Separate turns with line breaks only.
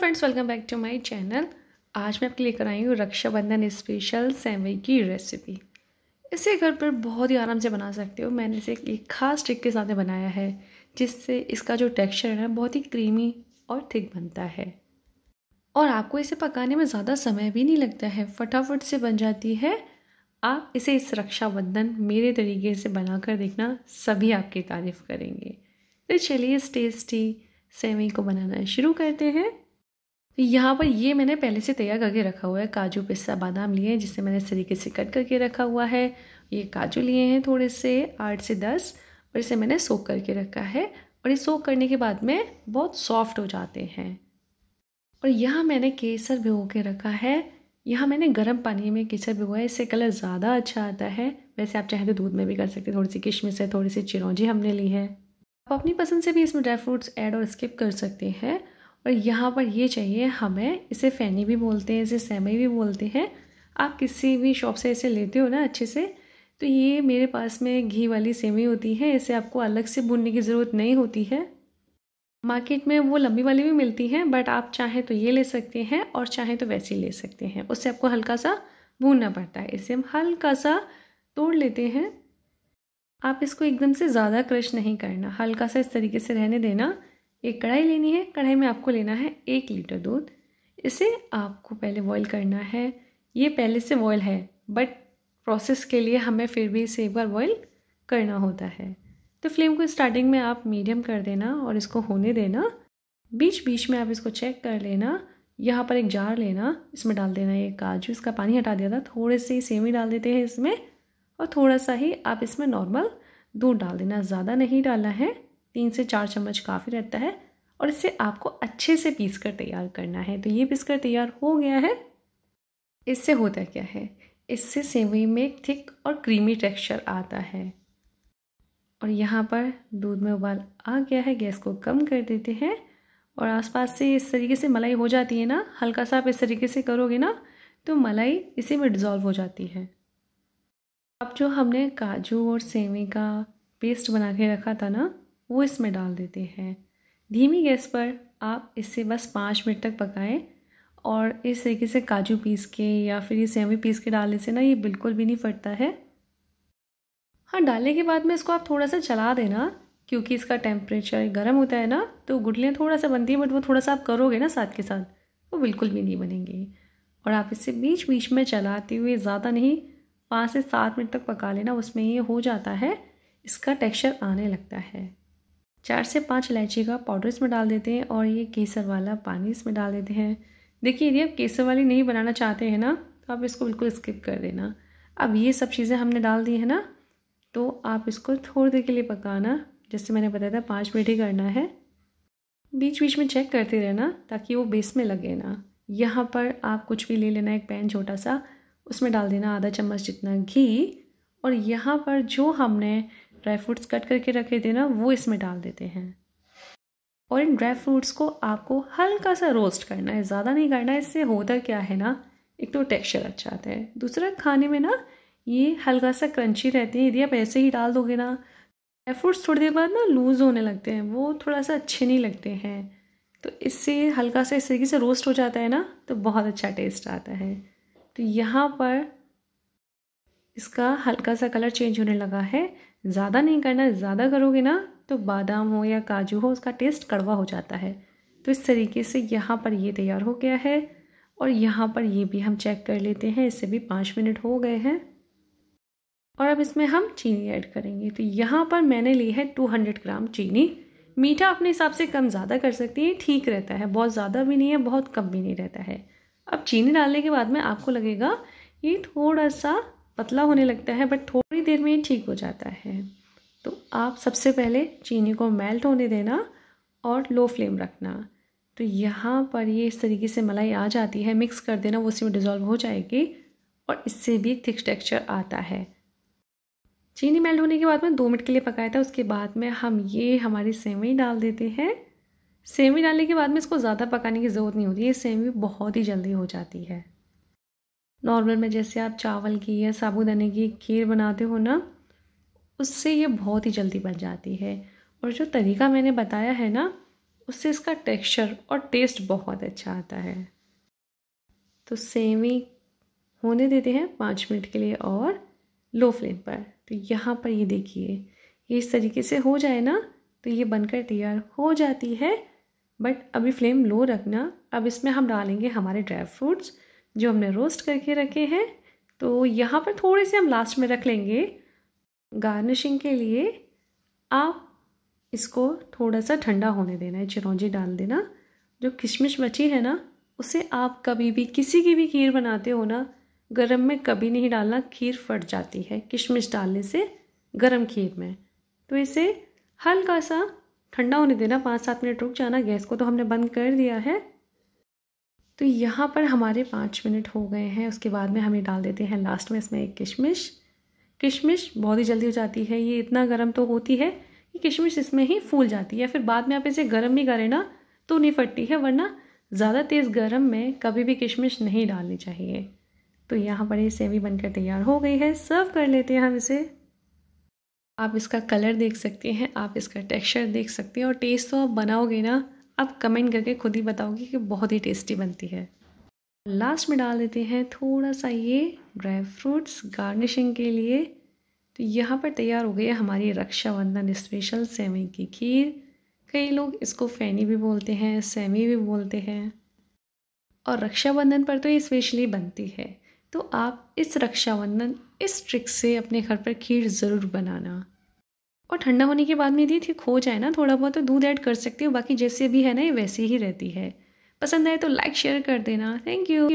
friends welcome back to my channel आज मैं आपके लेकर आई हूँ रक्षाबंधन स्पेशल सेवई की रेसिपी इसे घर पर बहुत ही आराम से बना सकते हो मैंने इसे एक खास ट्रिक के साथ बनाया है जिससे इसका जो टेक्सचर है बहुत ही क्रीमी और थिक बनता है और आपको इसे पकाने में ज़्यादा समय भी नहीं लगता है फटाफट से बन जाती है आप इसे इस रक्षाबंधन मेरे तरीके से बनाकर देखना सभी आपकी तारीफ़ करेंगे तो चलिए इस टेस्टी सेवई को बनाना शुरू करते हैं यहाँ पर ये मैंने पहले से तैयार करके रखा हुआ है काजू पिस्ता बादाम लिए हैं जिसे मैंने इस तरीके से कट करके रखा हुआ है ये काजू लिए हैं थोड़े से आठ से दस और इसे मैंने सोख करके रखा है और ये सोख करने के बाद में बहुत सॉफ्ट हो जाते हैं और यहाँ मैंने केसर भिगो के रखा है यहाँ मैंने गर्म पानी में केसर भिगोया इससे कलर ज़्यादा अच्छा आता है वैसे आप चाहें तो दूध में भी कर सकते हैं थोड़ी सी किशमिश है थोड़ी सी चिरौंजी हमने ली है आप अपनी पसंद से भी इसमें ड्राई फ्रूट्स ऐड और स्किप कर सकते हैं और यहाँ पर ये चाहिए हमें इसे फैनी भी बोलते हैं इसे सेमई भी बोलते हैं आप किसी भी शॉप से इसे लेते हो ना अच्छे से तो ये मेरे पास में घी वाली सेमी होती है इसे आपको अलग से बुनने की ज़रूरत नहीं होती है मार्केट में वो लंबी वाली भी मिलती है बट आप चाहें तो ये ले सकते हैं और चाहें तो वैसी ले सकते हैं उससे आपको हल्का सा भूनना पड़ता है इसे हम हल्का सा तोड़ लेते हैं आप इसको एकदम से ज़्यादा क्रश नहीं करना हल्का सा इस तरीके से रहने देना एक कढ़ाई लेनी है कढ़ाई में आपको लेना है एक लीटर दूध इसे आपको पहले बॉईल करना है ये पहले से बॉयल है बट प्रोसेस के लिए हमें फिर भी इसे एक बार बॉयल करना होता है तो फ्लेम को स्टार्टिंग में आप मीडियम कर देना और इसको होने देना बीच बीच में आप इसको चेक कर लेना यहाँ पर एक जार लेना इसमें डाल देना ये काजू इसका पानी हटा दिया था थोड़े से ही सेवी डाल देते हैं इसमें और थोड़ा सा ही आप इसमें नॉर्मल दूध डाल देना ज़्यादा नहीं डालना है तीन से चार चम्मच काफ़ी रहता है और इसे आपको अच्छे से पीस कर तैयार करना है तो ये पीस कर तैयार हो गया है इससे होता क्या है इससे सेवई में थिक और क्रीमी टेक्सचर आता है और यहाँ पर दूध में उबाल आ गया है गैस को कम कर देते हैं और आसपास से इस तरीके से मलाई हो जाती है ना हल्का सा आप इस तरीके से करोगे ना तो मलाई इसी में डिज़ोल्व हो जाती है अब जो हमने काजू और सेवई का पेस्ट बना के रखा था ना वो इसमें डाल देते हैं धीमी गैस पर आप इसे बस पाँच मिनट तक पकाएं और इस तरीके से काजू पीस के या फिर ये सेवी पीस के डालने से ना ये बिल्कुल भी नहीं फटता है हाँ डालने के बाद में इसको आप थोड़ा सा चला देना क्योंकि इसका टेम्परेचर गर्म होता है ना तो गुटलियाँ थोड़ा सा बनती हैं बट वो थोड़ा सा आप करोगे ना साथ के साथ वो बिल्कुल भी नहीं बनेंगे और आप इसे बीच बीच में चलाते हुए ज़्यादा नहीं पाँच से सात मिनट तक पका लेना उसमें ये हो जाता है इसका टेक्सचर आने लगता है चार से पाँच इलायची का पाउडर इसमें डाल देते हैं और ये केसर वाला पानी इसमें डाल देते हैं देखिए यदि आप केसर वाली नहीं बनाना चाहते हैं ना तो आप इसको बिल्कुल स्किप कर देना अब ये सब चीज़ें हमने डाल दी है ना तो आप इसको थोड़ी देर के लिए पकाना जैसे मैंने बताया था पाँच मिनट ही करना है बीच बीच में चेक करते रहना ताकि वो बेस में लगे ना यहाँ पर आप कुछ भी ले लेना एक पैन छोटा सा उसमें डाल देना आधा चम्मच जितना घी और यहाँ पर जो हमने ड्राई फ्रूट्स कट करके रखे थे ना वो इसमें डाल देते हैं और इन ड्राई फ्रूट्स को आपको हल्का सा रोस्ट करना है ज़्यादा नहीं करना है इससे होता क्या है ना एक तो टेक्सचर अच्छा आता है दूसरा खाने में ना ये हल्का सा क्रंची रहते हैं यदि आप ऐसे ही डाल दोगे ना ड्राई फ्रूट्स थोड़ी देर बाद ना लूज़ होने लगते हैं वो थोड़ा सा अच्छे नहीं लगते हैं तो इससे हल्का सा इस तरीके से रोस्ट हो जाता है ना तो बहुत अच्छा टेस्ट आता है तो यहाँ पर इसका हल्का सा कलर चेंज होने लगा है ज़्यादा नहीं करना ज़्यादा करोगे ना तो बादाम हो या काजू हो उसका टेस्ट कड़वा हो जाता है तो इस तरीके से यहाँ पर ये तैयार हो गया है और यहाँ पर ये भी हम चेक कर लेते हैं इससे भी पाँच मिनट हो गए हैं और अब इसमें हम चीनी ऐड करेंगे तो यहाँ पर मैंने ली है टू हंड्रेड ग्राम चीनी मीठा अपने हिसाब से कम ज़्यादा कर सकती है ठीक रहता है बहुत ज़्यादा भी नहीं है बहुत कम भी नहीं रहता है अब चीनी डालने के बाद में आपको लगेगा ये थोड़ा सा पतला होने लगता है बट थोड़ी देर में ये ठीक हो जाता है तो आप सबसे पहले चीनी को मेल्ट होने देना और लो फ्लेम रखना तो यहाँ पर ये इस तरीके से मलाई आ जाती है मिक्स कर देना वो उसी में डिज़ोल्व हो जाएगी और इससे भी थिक थिक्स टेक्सचर आता है चीनी मेल्ट होने के बाद में दो मिनट के लिए पकाया था उसके बाद में हम ये हमारी सेवई डाल देते हैं सेवई डालने के बाद में इसको ज़्यादा पकाने की ज़रूरत नहीं होती ये सेवई बहुत ही जल्दी हो जाती है नॉर्मल में जैसे आप चावल की या साबुदाने की खीर बनाते हो ना उससे ये बहुत ही जल्दी बन जाती है और जो तरीका मैंने बताया है ना उससे इसका टेक्सचर और टेस्ट बहुत अच्छा आता है तो सेवी होने देते हैं पाँच मिनट के लिए और लो फ्लेम पर तो यहाँ पर ये देखिए ये इस तरीके से हो जाए ना तो ये बनकर तैयार हो जाती है बट अभी फ्लेम लो रखना अब इसमें हम डालेंगे हमारे ड्राई फ्रूट्स जो हमने रोस्ट करके रखे हैं तो यहाँ पर थोड़े से हम लास्ट में रख लेंगे गार्निशिंग के लिए आप इसको थोड़ा सा ठंडा होने देना है चिरौंजी डाल देना जो किशमिश बची है ना उसे आप कभी भी किसी की भी खीर बनाते हो ना गरम में कभी नहीं डालना खीर फट जाती है किशमिश डालने से गरम खीर में तो इसे हल्का सा ठंडा होने देना पाँच सात मिनट रुक जाना गैस को तो हमने बंद कर दिया है तो यहाँ पर हमारे पाँच मिनट हो गए हैं उसके बाद में हम ये डाल देते हैं लास्ट में इसमें एक किशमिश किशमिश बहुत ही जल्दी हो जाती है ये इतना गर्म तो होती है कि किशमिश इसमें ही फूल जाती है फिर बाद में आप इसे गर्म ही करें ना तो नहीं फटती है वरना ज़्यादा तेज़ गर्म में कभी भी किशमिश नहीं डालनी चाहिए तो यहाँ पर ये सेवी बनकर तैयार हो गई है सर्व कर लेते हैं हम इसे आप इसका कलर देख सकते हैं आप इसका टेक्सचर देख सकते हैं और टेस्ट तो आप बनाओगे ना अब कमेंट करके खुद ही बताओगी कि बहुत ही टेस्टी बनती है लास्ट में डाल देते हैं थोड़ा सा ये ड्राई फ्रूट्स गार्निशिंग के लिए तो यहाँ पर तैयार हो गई हमारी रक्षाबंधन स्पेशल सेमी की खीर कई लोग इसको फैनी भी बोलते हैं सेमी भी बोलते हैं और रक्षाबंधन पर तो ये स्पेशली बनती है तो आप इस रक्षाबंधन इस ट्रिक से अपने घर पर खीर ज़रूर बनाना और ठंडा होने के बाद में यदि ठीक हो जाए ना थोड़ा बहुत तो दूध ऐड कर सकती हो बाकी जैसे भी है ना ये वैसे ही रहती है पसंद आए तो लाइक शेयर कर देना थैंक यू